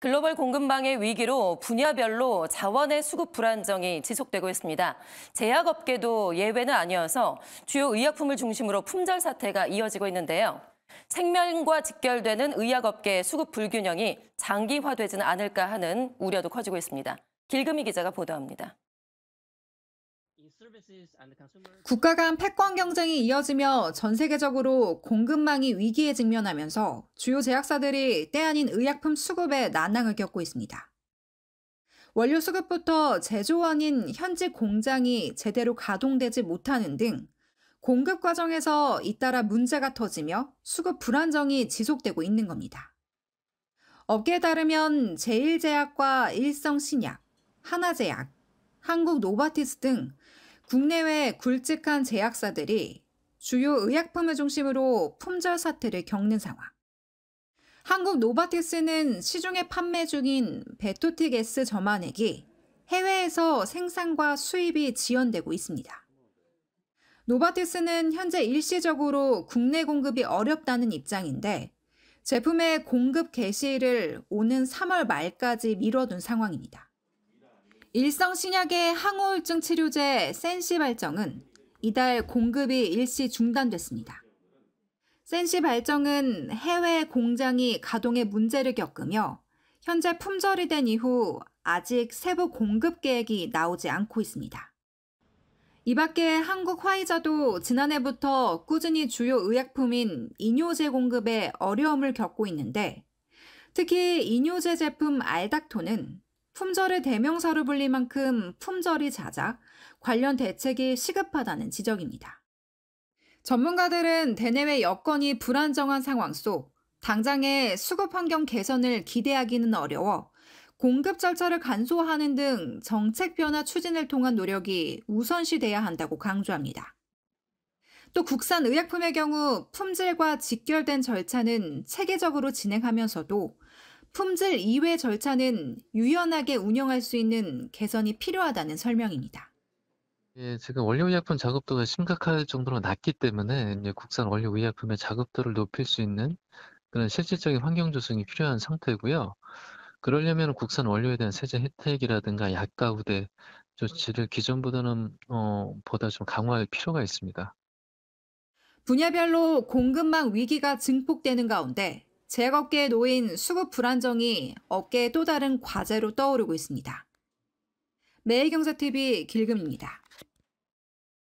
글로벌 공급망의 위기로 분야별로 자원의 수급 불안정이 지속되고 있습니다. 제약업계도 예외는 아니어서 주요 의약품을 중심으로 품절 사태가 이어지고 있는데요. 생명과 직결되는 의약업계의 수급 불균형이 장기화되지는 않을까 하는 우려도 커지고 있습니다. 길금희 기자가 보도합니다. 국가 간 패권 경쟁이 이어지며 전 세계적으로 공급망이 위기에 직면하면서 주요 제약사들이 때 아닌 의약품 수급에 난항을 겪고 있습니다. 원료 수급부터 제조원인 현지 공장이 제대로 가동되지 못하는 등 공급 과정에서 잇따라 문제가 터지며 수급 불안정이 지속되고 있는 겁니다. 업계에 따르면 제1제약과 일성신약, 하나제약, 한국노바티스 등 국내외 굵직한 제약사들이 주요 의약품을 중심으로 품절 사태를 겪는 상황. 한국 노바테스는 시중에 판매 중인 베토틱 S 점화액이 해외에서 생산과 수입이 지연되고 있습니다. 노바테스는 현재 일시적으로 국내 공급이 어렵다는 입장인데 제품의 공급 개시일을 오는 3월 말까지 미뤄둔 상황입니다. 일성신약의 항우울증 치료제 센시 발정은 이달 공급이 일시 중단됐습니다. 센시 발정은 해외 공장이 가동에 문제를 겪으며 현재 품절이 된 이후 아직 세부 공급 계획이 나오지 않고 있습니다. 이 밖에 한국 화이자도 지난해부터 꾸준히 주요 의약품인 이뇨제 공급에 어려움을 겪고 있는데 특히 이뇨제 제품 알닥토는 품절의 대명사로 불릴 만큼 품절이 잦아 관련 대책이 시급하다는 지적입니다. 전문가들은 대내외 여건이 불안정한 상황 속 당장의 수급 환경 개선을 기대하기는 어려워 공급 절차를 간소화하는 등 정책 변화 추진을 통한 노력이 우선시돼야 한다고 강조합니다. 또 국산 의약품의 경우 품질과 직결된 절차는 체계적으로 진행하면서도 품질 2회 절차는 유연하게 운영할 수 있는 개선이 필요하다는 설명입니다. 예, 지금 원료의약품 자급도가 심각할 정도로 낮기 때문에 이제 국산 원료의약품의 자급도를 높일 수 있는 그런 실질적인 환경 조성이 필요한 상태고요. 그러려면 국산 원료에 대한 세제 혜택이라든가 약가 우대 조치를 기존보다는 어, 보다 좀 강화할 필요가 있습니다. 분야별로 공급망 위기가 증폭되는 가운데 제약업계에 놓인 수급 불안정이 업계의 또 다른 과제로 떠오르고 있습니다. 매일경제TV 길금입니다.